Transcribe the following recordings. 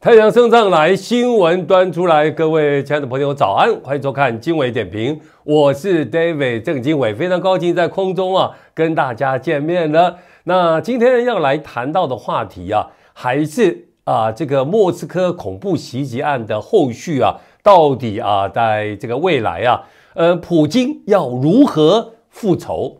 太阳升上来，新闻端出来。各位亲爱的朋友早安！欢迎收看经纬点评，我是 David 郑经纬，非常高兴在空中啊跟大家见面呢。那今天要来谈到的话题啊，还是啊这个莫斯科恐怖袭击案的后续啊，到底啊在这个未来啊，呃，普京要如何复仇？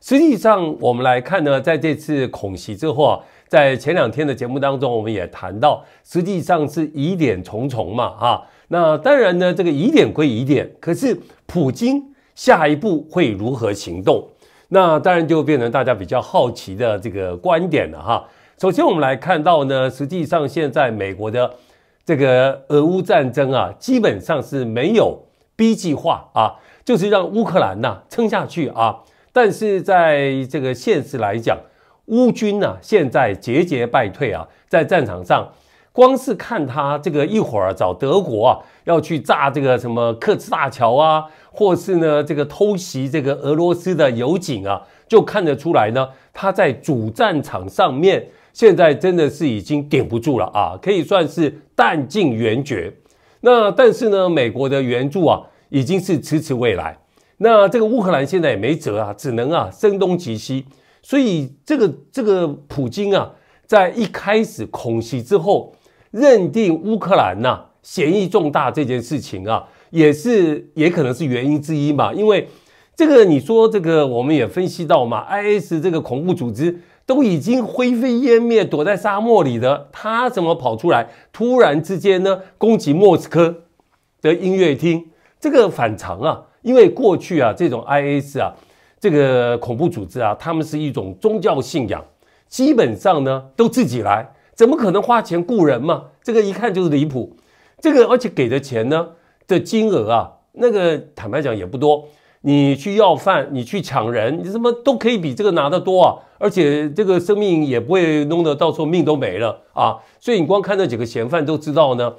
实际上，我们来看呢，在这次恐袭之后啊。在前两天的节目当中，我们也谈到，实际上是疑点重重嘛，啊，那当然呢，这个疑点归疑点，可是普京下一步会如何行动？那当然就变成大家比较好奇的这个观点了，哈。首先我们来看到呢，实际上现在美国的这个俄乌战争啊，基本上是没有 B 计划啊，就是让乌克兰呐撑下去啊，但是在这个现实来讲。乌军呢，现在节节败退啊，在战场上，光是看他这个一会儿找德国啊要去炸这个什么克兹大桥啊，或是呢这个偷袭这个俄罗斯的油井啊，就看得出来呢，他在主战场上面现在真的是已经顶不住了啊，可以算是弹尽援绝。那但是呢，美国的援助啊已经是迟迟未来，那这个乌克兰现在也没辙啊，只能啊声东击西。所以这个这个普京啊，在一开始恐袭之后，认定乌克兰呐嫌疑重大这件事情啊，也是也可能是原因之一嘛。因为这个你说这个我们也分析到嘛，I S 这个恐怖组织都已经灰飞烟灭，躲在沙漠里的，他怎么跑出来？突然之间呢，攻击莫斯科的音乐厅，这个反常啊！因为过去啊，这种 I S 啊。这个恐怖组织啊，他们是一种宗教信仰，基本上呢都自己来，怎么可能花钱雇人嘛？这个一看就是离谱。这个而且给的钱呢的金额啊，那个坦白讲也不多。你去要饭，你去抢人，你怎么都可以比这个拿得多啊？而且这个生命也不会弄得到时候命都没了啊。所以你光看那几个嫌犯都知道呢，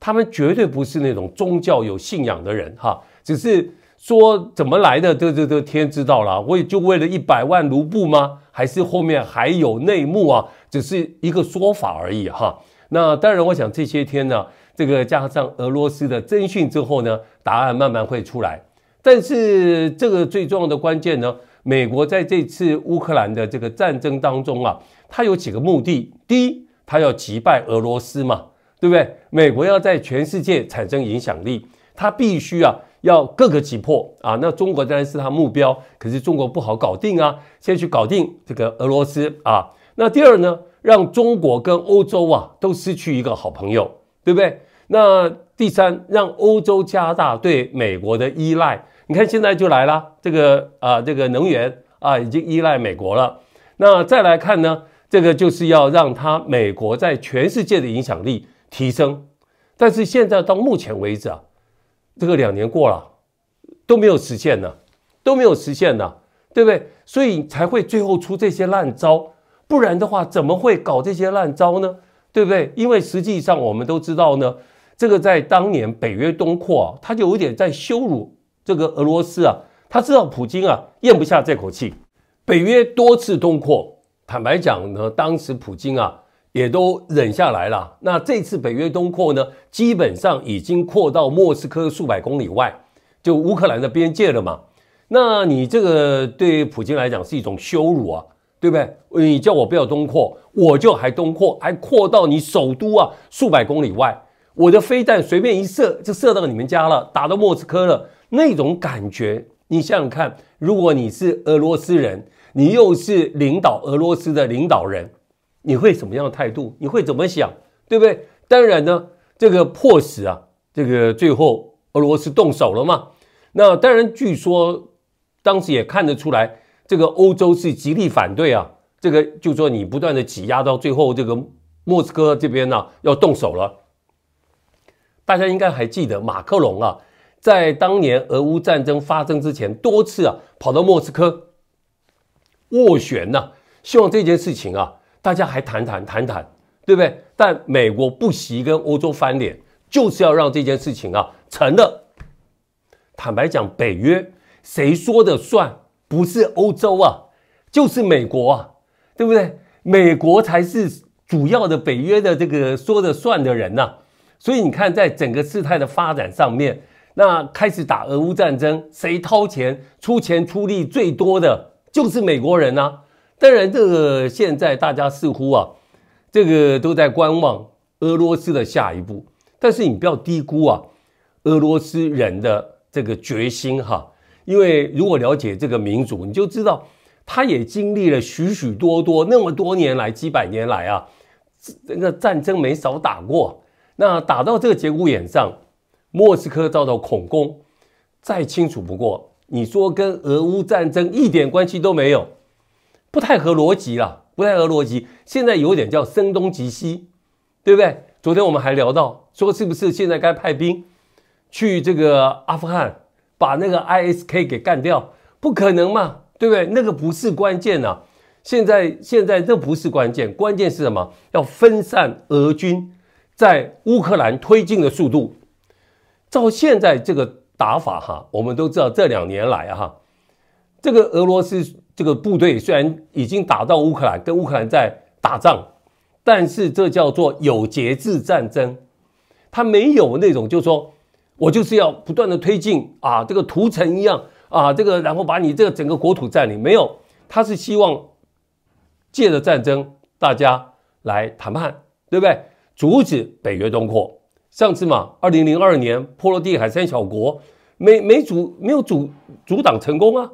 他们绝对不是那种宗教有信仰的人哈，只是。说怎么来的？这这这天知道了，我也就为了一百万卢布吗？还是后面还有内幕啊？只是一个说法而已哈。那当然，我想这些天呢，这个加上俄罗斯的征讯之后呢，答案慢慢会出来。但是这个最重要的关键呢，美国在这次乌克兰的这个战争当中啊，它有几个目的：第一，它要击败俄罗斯嘛，对不对？美国要在全世界产生影响力，它必须啊。要各个击破啊！那中国当然是他目标，可是中国不好搞定啊。先去搞定这个俄罗斯啊。那第二呢，让中国跟欧洲啊都失去一个好朋友，对不对？那第三，让欧洲加大对美国的依赖。你看现在就来了，这个啊，这个能源啊已经依赖美国了。那再来看呢，这个就是要让他美国在全世界的影响力提升。但是现在到目前为止啊。这个两年过了，都没有实现呢，都没有实现呢，对不对？所以才会最后出这些烂招，不然的话怎么会搞这些烂招呢？对不对？因为实际上我们都知道呢，这个在当年北约东扩，他就有点在羞辱这个俄罗斯啊，他知道普京啊咽不下这口气，北约多次东扩，坦白讲呢，当时普京啊。也都忍下来了。那这次北约东扩呢，基本上已经扩到莫斯科数百公里外，就乌克兰的边界了嘛。那你这个对普京来讲是一种羞辱啊，对不对？你叫我不要东扩，我就还东扩，还扩到你首都啊，数百公里外，我的飞弹随便一射就射到你们家了，打到莫斯科了。那种感觉，你想想看，如果你是俄罗斯人，你又是领导俄罗斯的领导人。你会什么样的态度？你会怎么想，对不对？当然呢，这个迫使啊，这个最后俄罗斯动手了嘛？那当然，据说当时也看得出来，这个欧洲是极力反对啊。这个就说你不断的挤压到最后，这个莫斯科这边呢要动手了。大家应该还记得马克龙啊，在当年俄乌战争发生之前，多次啊跑到莫斯科斡旋呢，希望这件事情啊。大家还谈谈谈谈，对不对？但美国不惜跟欧洲翻脸，就是要让这件事情啊成了。坦白讲，北约谁说的算？不是欧洲啊，就是美国啊，对不对？美国才是主要的北约的这个说的算的人呐。所以你看，在整个事态的发展上面，那开始打俄乌战争，谁掏钱出钱出力最多的就是美国人啊。当然，这个现在大家似乎啊，这个都在观望俄罗斯的下一步。但是你不要低估啊，俄罗斯人的这个决心哈。因为如果了解这个民族，你就知道，他也经历了许许多多那么多年来、几百年来啊，那个战争没少打过。那打到这个节骨眼上，莫斯科遭到恐攻，再清楚不过。你说跟俄乌战争一点关系都没有？不太合逻辑了，不太合逻辑。现在有点叫声东击西，对不对？昨天我们还聊到，说是不是现在该派兵去这个阿富汗，把那个 ISK 给干掉？不可能嘛，对不对？那个不是关键啊。现在现在这不是关键，关键是什么？要分散俄军在乌克兰推进的速度。照现在这个打法哈，我们都知道这两年来哈，这个俄罗斯。这个部队虽然已经打到乌克兰，跟乌克兰在打仗，但是这叫做有节制战争，他没有那种就是说我就是要不断的推进啊，这个屠城一样啊，这个然后把你这个整个国土占领，没有，他是希望借着战争大家来谈判，对不对？阻止北约东扩。上次嘛，二零零二年波罗的海三小国没没阻，没有阻阻挡成功啊。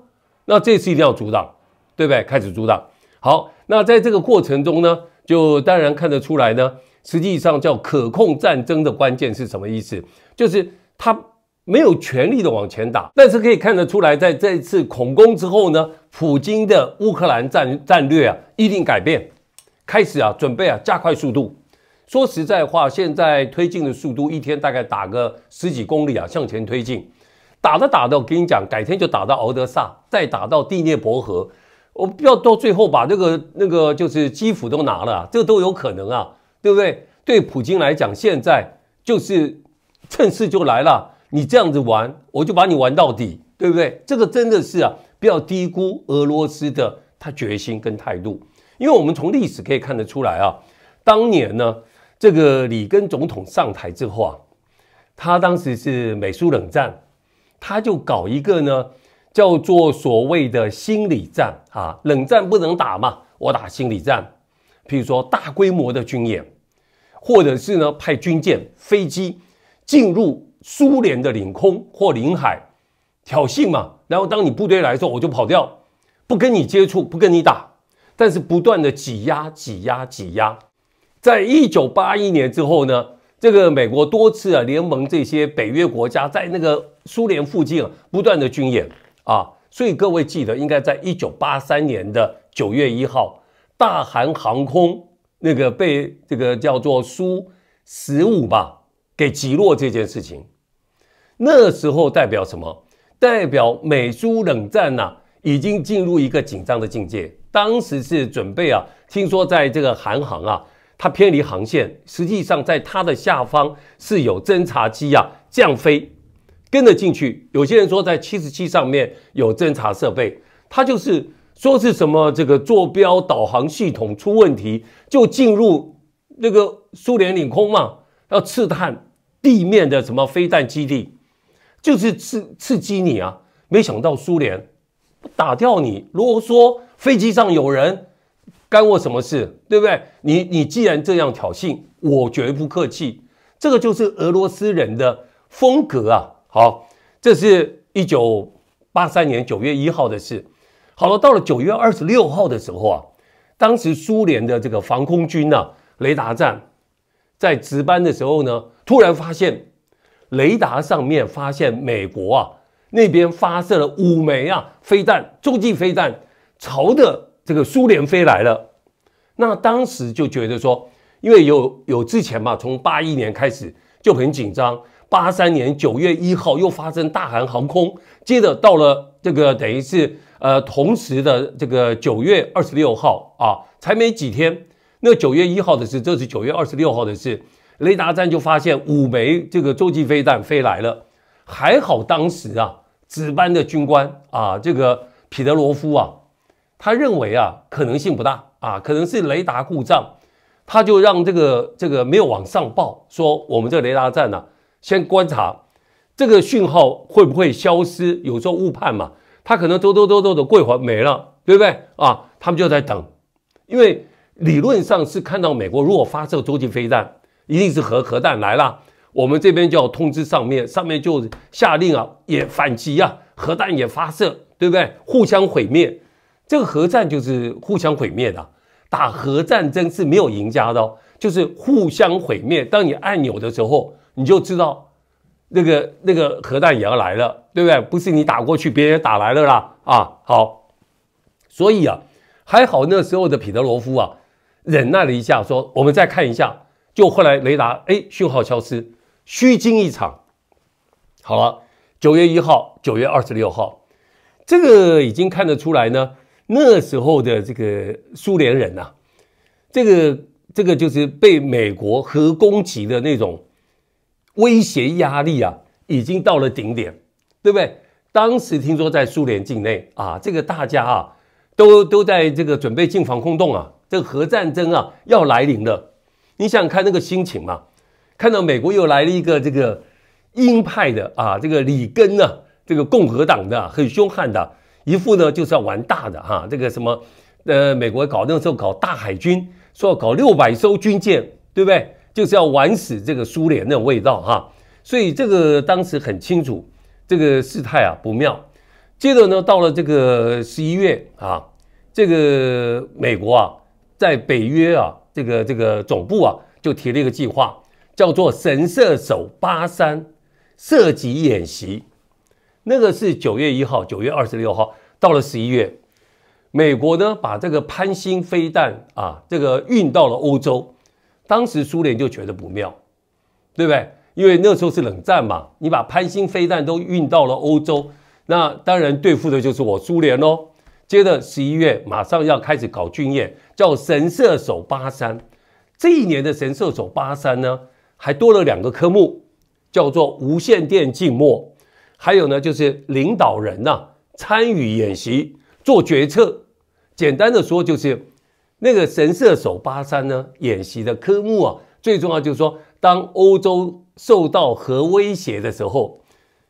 那这次一定要阻挡，对不对？开始阻挡。好，那在这个过程中呢，就当然看得出来呢，实际上叫可控战争的关键是什么意思？就是他没有权力的往前打，但是可以看得出来，在这一次恐攻之后呢，普京的乌克兰战战略啊一定改变，开始啊准备啊加快速度。说实在话，现在推进的速度一天大概打个十几公里啊向前推进。打着打着，我跟你讲，改天就打到敖德萨，再打到第聂伯河，我不要到最后把那个那个就是基辅都拿了，这都有可能啊，对不对？对普京来讲，现在就是趁势就来了，你这样子玩，我就把你玩到底，对不对？这个真的是啊，不要低估俄罗斯的他决心跟态度，因为我们从历史可以看得出来啊，当年呢，这个里根总统上台之后啊，他当时是美苏冷战。他就搞一个呢，叫做所谓的心理战啊，冷战不能打嘛，我打心理战，比如说大规模的军演，或者是呢派军舰、飞机进入苏联的领空或领海挑衅嘛，然后当你部队来的时候我就跑掉，不跟你接触，不跟你打，但是不断的挤压、挤压、挤压。在一九八一年之后呢，这个美国多次啊，联盟这些北约国家在那个。苏联附近不断的军演啊，所以各位记得，应该在一九八三年的九月一号，大韩航空那个被这个叫做苏十五吧给击落这件事情，那时候代表什么？代表美苏冷战呐已经进入一个紧张的境界。当时是准备啊，听说在这个韩航啊，它偏离航线，实际上在它的下方是有侦察机啊降飞。跟着进去，有些人说在七十七上面有侦察设备，他就是说是什么这个坐标导航系统出问题，就进入那个苏联领空嘛，要刺探地面的什么飞弹基地，就是刺刺激你啊！没想到苏联打掉你。如果说飞机上有人，干我什么事？对不对？你你既然这样挑衅，我绝不客气。这个就是俄罗斯人的风格啊！好，这是一九八三年九月一号的事。好了，到了九月二十六号的时候啊，当时苏联的这个防空军呢，雷达站在值班的时候呢，突然发现雷达上面发现美国啊那边发射了五枚啊飞弹，中际飞弹朝着这个苏联飞来了。那当时就觉得说，因为有有之前嘛，从八一年开始就很紧张。八三年九月一号又发生大韩航空，接着到了这个等于是呃同时的这个九月二十六号啊，才没几天，那九月一号的事，这是九月二十六号的事，雷达站就发现五枚这个洲际飞弹飞来了，还好当时啊值班的军官啊这个彼得罗夫啊，他认为啊可能性不大啊，可能是雷达故障，他就让这个这个没有往上报，说我们这雷达站呢。先观察这个讯号会不会消失，有时候误判嘛，他可能多多多多的过会没了，对不对啊？他们就在等，因为理论上是看到美国如果发射洲际飞弹，一定是核核弹来了，我们这边就要通知上面，上面就下令啊，也反击啊，核弹也发射，对不对？互相毁灭，这个核战就是互相毁灭的，打核战争是没有赢家的，就是互相毁灭。当你按钮的时候。你就知道，那个那个核弹也要来了，对不对？不是你打过去，别人打来了啦啊！好，所以啊，还好那时候的彼得罗夫啊，忍耐了一下，说我们再看一下。就后来雷达哎，讯号消失，虚惊一场。好了，九月一号，九月二十六号，这个已经看得出来呢。那时候的这个苏联人呐，这个这个就是被美国核攻击的那种。威胁压力啊，已经到了顶点，对不对？当时听说在苏联境内啊，这个大家啊，都都在这个准备进防空洞啊，这个核战争啊要来临了。你想看那个心情嘛？看到美国又来了一个这个鹰派的啊，这个里根呢，这个共和党的很凶悍的，一副呢就是要玩大的哈。这个什么呃，美国搞那时候搞大海军，说要搞六百艘军舰，对不对？就是要玩死这个苏联的味道哈，所以这个当时很清楚，这个事态啊不妙。接着呢，到了这个十一月啊，这个美国啊，在北约啊这个这个总部啊，就提了一个计划，叫做“神射手八三”射击演习。那个是九月一号、九月二十六号到了十一月，美国呢把这个潘兴飞弹啊，这个运到了欧洲。当时苏联就觉得不妙，对不对？因为那时候是冷战嘛，你把潘兴飞弹都运到了欧洲，那当然对付的就是我苏联喽。接着十一月马上要开始搞军演，叫神射手八三。这一年的神射手八三呢，还多了两个科目，叫做无线电静默，还有呢就是领导人呐参与演习做决策。简单的说就是。那个神射手巴山呢？演习的科目啊，最重要就是说，当欧洲受到核威胁的时候，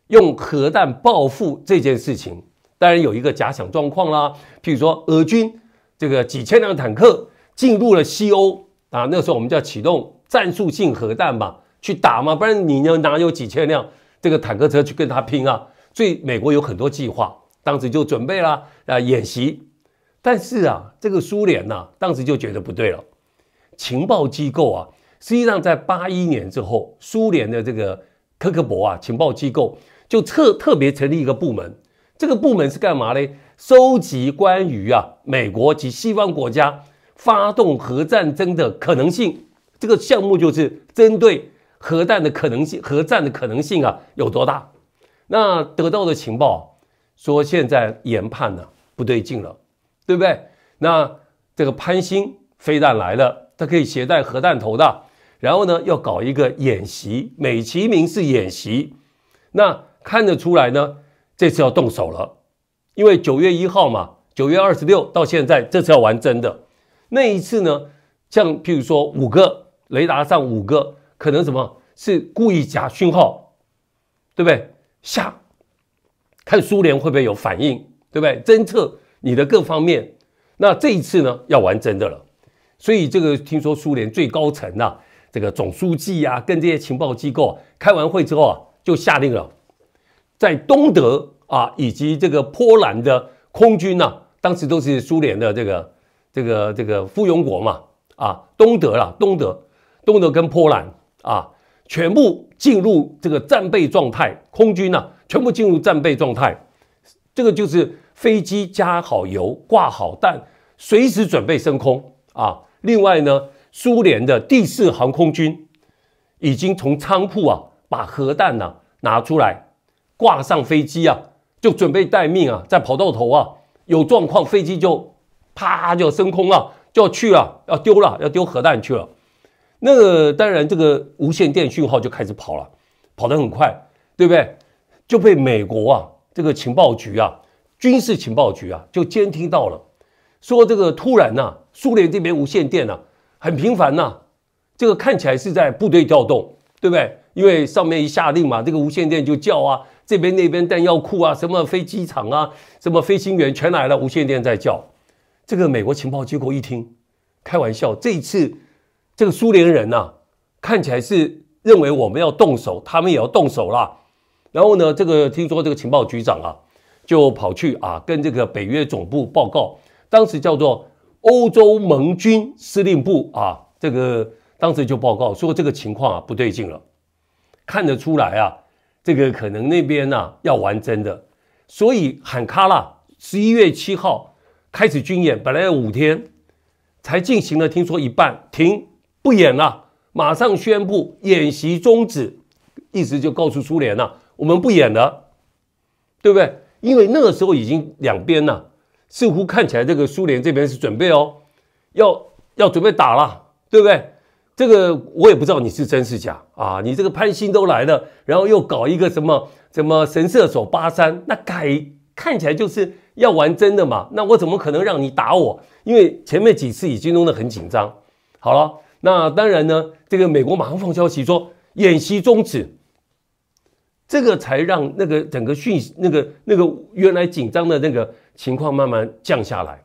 用核弹报复这件事情，当然有一个假想状况啦。譬如说，俄军这个几千辆坦克进入了西欧啊，那时候我们就要启动战术性核弹嘛，去打嘛，不然你要哪有几千辆这个坦克车去跟他拼啊？所以美国有很多计划，当时就准备了啊，演习。但是啊，这个苏联呐，当时就觉得不对了。情报机构啊，实际上在八一年之后，苏联的这个科克博啊，情报机构就特特别成立一个部门。这个部门是干嘛呢？收集关于啊美国及西方国家发动核战争的可能性。这个项目就是针对核弹的可能性，核战的可能性啊有多大？那得到的情报说，现在研判呢不对劲了。对不对？那这个潘兴飞弹来了，它可以携带核弹头的。然后呢，要搞一个演习，美其名是演习。那看得出来呢，这次要动手了，因为九月一号嘛，九月二十六到现在，这次要玩真的。那一次呢，像譬如说五个雷达上五个，可能什么是故意假讯号，对不对？下看苏联会不会有反应，对不对？侦测。你的各方面，那这一次呢要玩真的了，所以这个听说苏联最高层呐，这个总书记啊，跟这些情报机构开完会之后啊，就下令了，在东德啊以及这个波兰的空军呢，当时都是苏联的这个这个这个附庸国嘛，啊，东德啊，东德，东德跟波兰啊，全部进入这个战备状态，空军呢全部进入战备状态，这个就是。飞机加好油，挂好弹，随时准备升空啊！另外呢，苏联的第四航空军已经从仓库啊把核弹呢拿出来，挂上飞机啊，就准备待命啊，在跑道头啊有状况，飞机就啪就升空了，就要去了，要丢了，要丢核弹去了。那个当然，这个无线电讯号就开始跑了，跑得很快，对不对？就被美国啊这个情报局啊。军事情报局啊，就监听到了，说这个突然呢，苏联这边无线电呢很频繁呢，这个看起来是在部队调动，对不对？因为上面一下令嘛，这个无线电就叫啊，这边那边弹药库啊，什么飞机场啊，什么飞行员全来了，无线电在叫。这个美国情报机构一听，开玩笑，这一次这个苏联人呐，看起来是认为我们要动手，他们也要动手啦。然后呢，这个听说这个情报局长啊。就跑去啊，跟这个北约总部报告，当时叫做欧洲盟军司令部啊，这个当时就报告说这个情况啊不对劲了，看得出来啊，这个可能那边呢要玩真的，所以喊卡拉，十一月七号开始军演，本来有五天才进行了，听说一半停不演了，马上宣布演习终止，意思就告诉苏联了，我们不演了，对不对？因为那个时候已经两边了，似乎看起来这个苏联这边是准备哦，要要准备打了，对不对？这个我也不知道你是真是假啊，你这个潘兴都来了，然后又搞一个什么什么神射手八三，那改看起来就是要玩真的嘛？那我怎么可能让你打我？因为前面几次已经弄得很紧张。好了，那当然呢，这个美国马上放消息说演习终止。这个才让那个整个讯那个那个原来紧张的那个情况慢慢降下来。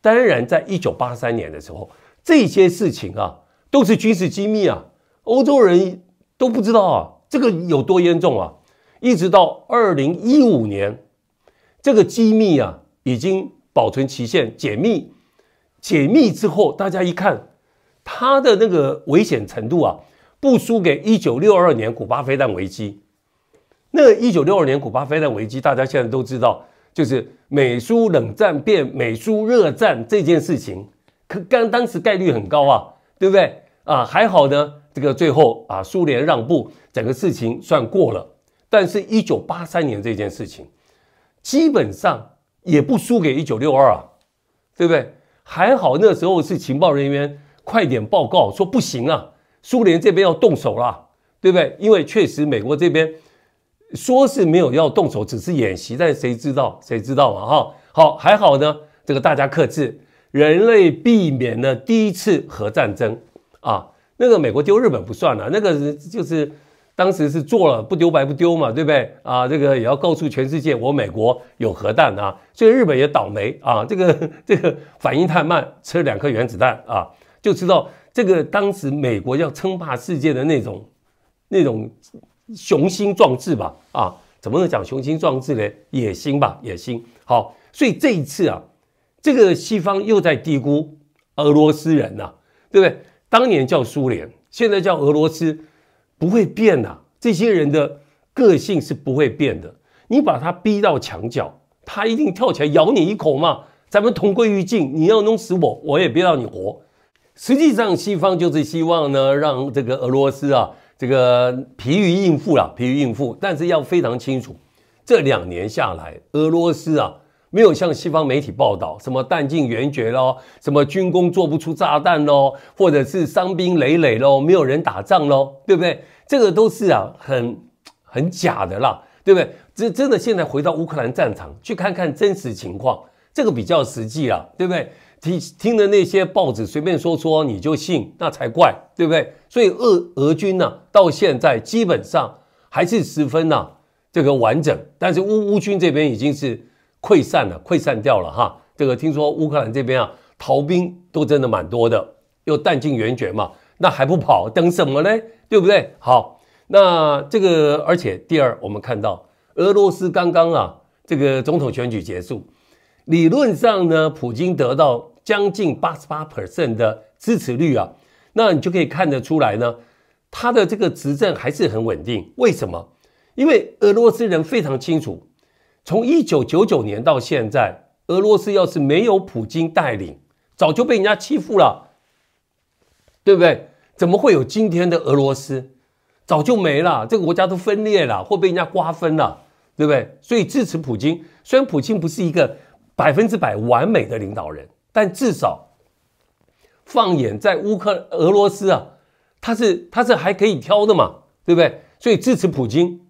当然，在一九八三年的时候，这些事情啊都是军事机密啊，欧洲人都不知道啊，这个有多严重啊。一直到二零一五年，这个机密啊已经保存期限解密，解密之后，大家一看，它的那个危险程度啊，不输给一九六二年古巴飞弹危机。那一九六二年古巴非战危机，大家现在都知道，就是美苏冷战变美苏热战这件事情，可刚当时概率很高啊，对不对啊？还好呢，这个最后啊，苏联让步，整个事情算过了。但是，一九八三年这件事情，基本上也不输给一九六二啊，对不对？还好那时候是情报人员快点报告说不行啊，苏联这边要动手了，对不对？因为确实美国这边。说是没有要动手，只是演习，但谁知道？谁知道嘛？哈，好，还好呢。这个大家克制，人类避免了第一次核战争啊。那个美国丢日本不算了，那个就是当时是做了不丢白不丢嘛，对不对？啊，这个也要告诉全世界，我美国有核弹啊。所以日本也倒霉啊，这个这个反应太慢，吃了两颗原子弹啊，就知道这个当时美国要称霸世界的那种那种。雄心壮志吧，啊，怎么能讲雄心壮志呢？野心吧，野心。好，所以这一次啊，这个西方又在低估俄罗斯人啊，对不对？当年叫苏联，现在叫俄罗斯，不会变呐。这些人的个性是不会变的。你把他逼到墙角，他一定跳起来咬你一口嘛。咱们同归于尽，你要弄死我，我也别让你活。实际上，西方就是希望呢，让这个俄罗斯啊。这个疲于应付了，疲于应付，但是要非常清楚，这两年下来，俄罗斯啊，没有像西方媒体报道什么弹尽援绝喽，什么军工做不出炸弹喽，或者是伤兵累累喽，没有人打仗喽，对不对？这个都是啊，很很假的啦，对不对？这真的，现在回到乌克兰战场去看看真实情况，这个比较实际啊，对不对？听的那些报纸随便说说你就信那才怪，对不对？所以俄俄军呢到现在基本上还是十分啊、这个完整，但是乌乌军这边已经是溃散了，溃散掉了哈。这个听说乌克兰这边啊逃兵都真的蛮多的，又弹尽援绝嘛，那还不跑等什么呢？对不对？好，那这个而且第二，我们看到俄罗斯刚刚啊这个总统选举结束，理论上呢普京得到。将近八十八 percent 的支持率啊，那你就可以看得出来呢，他的这个执政还是很稳定。为什么？因为俄罗斯人非常清楚，从一九九九年到现在，俄罗斯要是没有普京带领，早就被人家欺负了，对不对？怎么会有今天的俄罗斯？早就没了，这个国家都分裂了，会被人家瓜分了，对不对？所以支持普京。虽然普京不是一个百分之百完美的领导人。但至少，放眼在乌克俄罗斯啊，他是他是还可以挑的嘛，对不对？所以支持普京，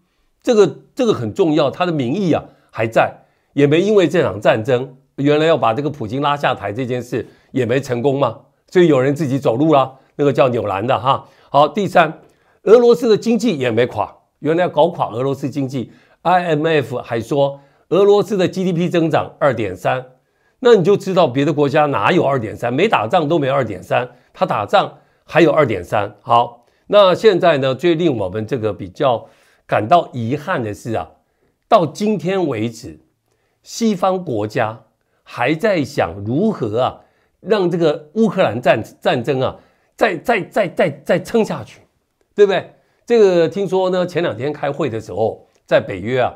这个这个很重要，他的民意啊还在，也没因为这场战争，原来要把这个普京拉下台这件事也没成功嘛。所以有人自己走路了，那个叫纽兰的哈。好，第三，俄罗斯的经济也没垮，原来要搞垮俄罗斯经济，IMF 还说俄罗斯的 GDP 增长二点三。那你就知道别的国家哪有二点三，没打仗都没二点三，他打仗还有二点三。好，那现在呢，最令我们这个比较感到遗憾的是啊，到今天为止，西方国家还在想如何啊，让这个乌克兰战战争啊，再再再再再撑下去，对不对？这个听说呢，前两天开会的时候，在北约啊，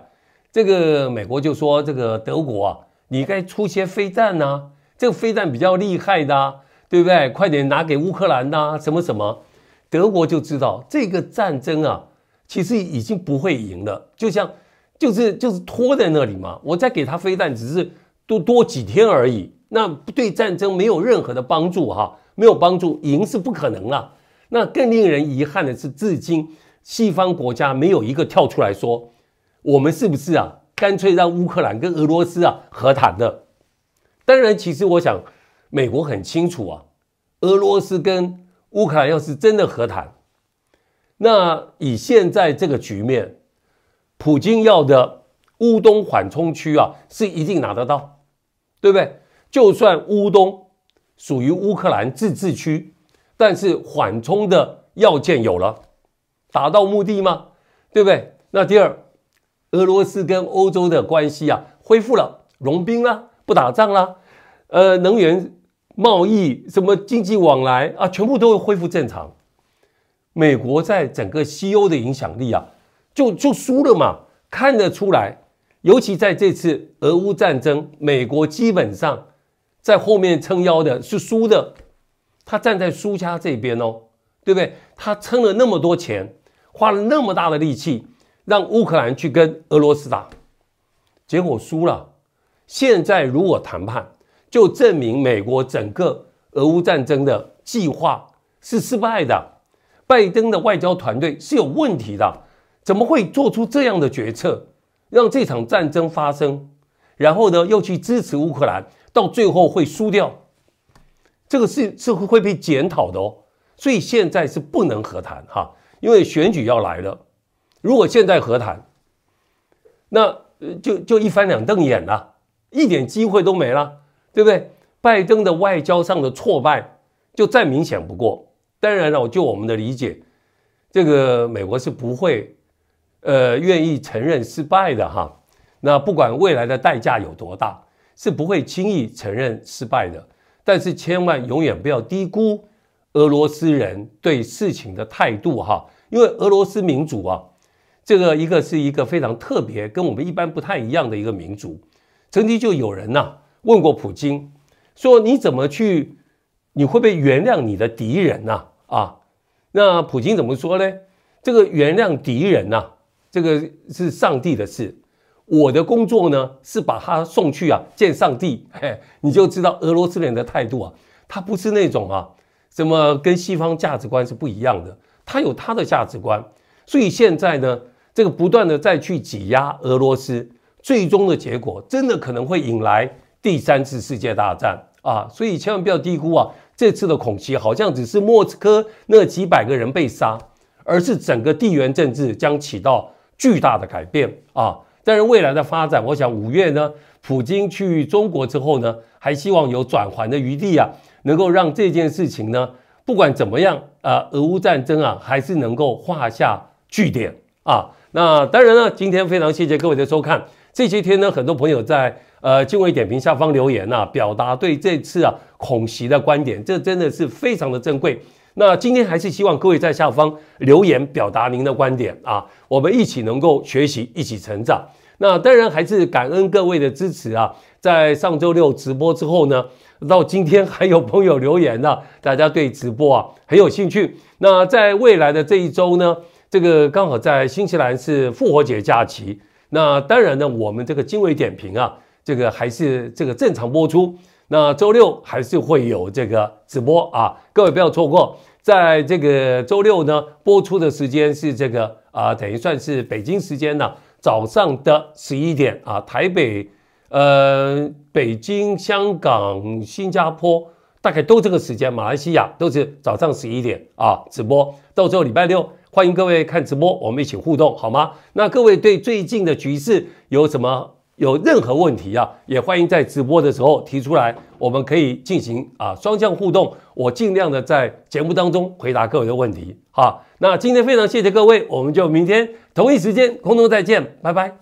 这个美国就说这个德国啊。你该出些飞弹呐，这个飞弹比较厉害的，对不对？快点拿给乌克兰呐，什么什么，德国就知道这个战争啊，其实已经不会赢了，就像就是就是拖在那里嘛。我再给他飞弹，只是多多几天而已，那对战争没有任何的帮助哈，没有帮助，赢是不可能了。那更令人遗憾的是，至今西方国家没有一个跳出来说，我们是不是啊？干脆让乌克兰跟俄罗斯啊和谈的，当然，其实我想，美国很清楚啊，俄罗斯跟乌克兰要是真的和谈，那以现在这个局面，普京要的乌东缓冲区啊是一定拿得到，对不对？就算乌东属于乌克兰自治区，但是缓冲的要件有了，达到目的吗？对不对？那第二。俄罗斯跟欧洲的关系啊，恢复了，融冰了，不打仗了，呃，能源贸易、什么经济往来啊，全部都恢复正常。美国在整个西欧的影响力啊，就就输了嘛，看得出来。尤其在这次俄乌战争，美国基本上在后面撑腰的是输的，他站在输家这边哦，对不对？他撑了那么多钱，花了那么大的力气。让乌克兰去跟俄罗斯打，结果输了。现在如果谈判，就证明美国整个俄乌战争的计划是失败的。拜登的外交团队是有问题的，怎么会做出这样的决策，让这场战争发生？然后呢，又去支持乌克兰，到最后会输掉。这个是是会被检讨的哦。所以现在是不能和谈哈，因为选举要来了。如果现在和谈，那就就一翻两瞪眼了，一点机会都没了，对不对？拜登的外交上的挫败就再明显不过。当然了，就我们的理解，这个美国是不会，呃，愿意承认失败的哈。那不管未来的代价有多大，是不会轻易承认失败的。但是千万永远不要低估俄罗斯人对事情的态度哈，因为俄罗斯民主啊。这个一个是一个非常特别、跟我们一般不太一样的一个民族。曾经就有人呐问过普京，说你怎么去？你会不会原谅你的敌人呐、啊，那普京怎么说呢？这个原谅敌人呐，这个是上帝的事。我的工作呢是把他送去啊见上帝。嘿，你就知道俄罗斯人的态度啊，他不是那种啊，什么跟西方价值观是不一样的？他有他的价值观，所以现在呢。这个不断的再去挤压俄罗斯，最终的结果真的可能会引来第三次世界大战啊！所以千万不要低估啊，这次的恐袭好像只是莫斯科那几百个人被杀，而是整个地缘政治将起到巨大的改变啊！但是未来的发展，我想五月呢，普京去中国之后呢，还希望有转圜的余地啊，能够让这件事情呢，不管怎么样，呃，俄乌战争啊，还是能够画下句点啊！那当然了，今天非常谢谢各位的收看。这些天呢，很多朋友在呃敬畏点评下方留言呐，表达对这次啊恐袭的观点，这真的是非常的珍贵。那今天还是希望各位在下方留言表达您的观点啊，我们一起能够学习，一起成长。那当然还是感恩各位的支持啊，在上周六直播之后呢，到今天还有朋友留言呢，大家对直播啊很有兴趣。那在未来的这一周呢？这个刚好在新西兰是复活节假期，那当然呢，我们这个经纬点评啊，这个还是这个正常播出。那周六还是会有这个直播啊，各位不要错过。在这个周六呢，播出的时间是这个啊，等于算是北京时间呢早上的十一点啊，台北、呃，北京、香港、新加坡大概都这个时间，马来西亚都是早上十一点啊，直播。到时候礼拜六。欢迎各位看直播，我们一起互动好吗？那各位对最近的局势有什么有任何问题啊？也欢迎在直播的时候提出来，我们可以进行啊双向互动。我尽量的在节目当中回答各位的问题。好，那今天非常谢谢各位，我们就明天同一时间空中再见，拜拜。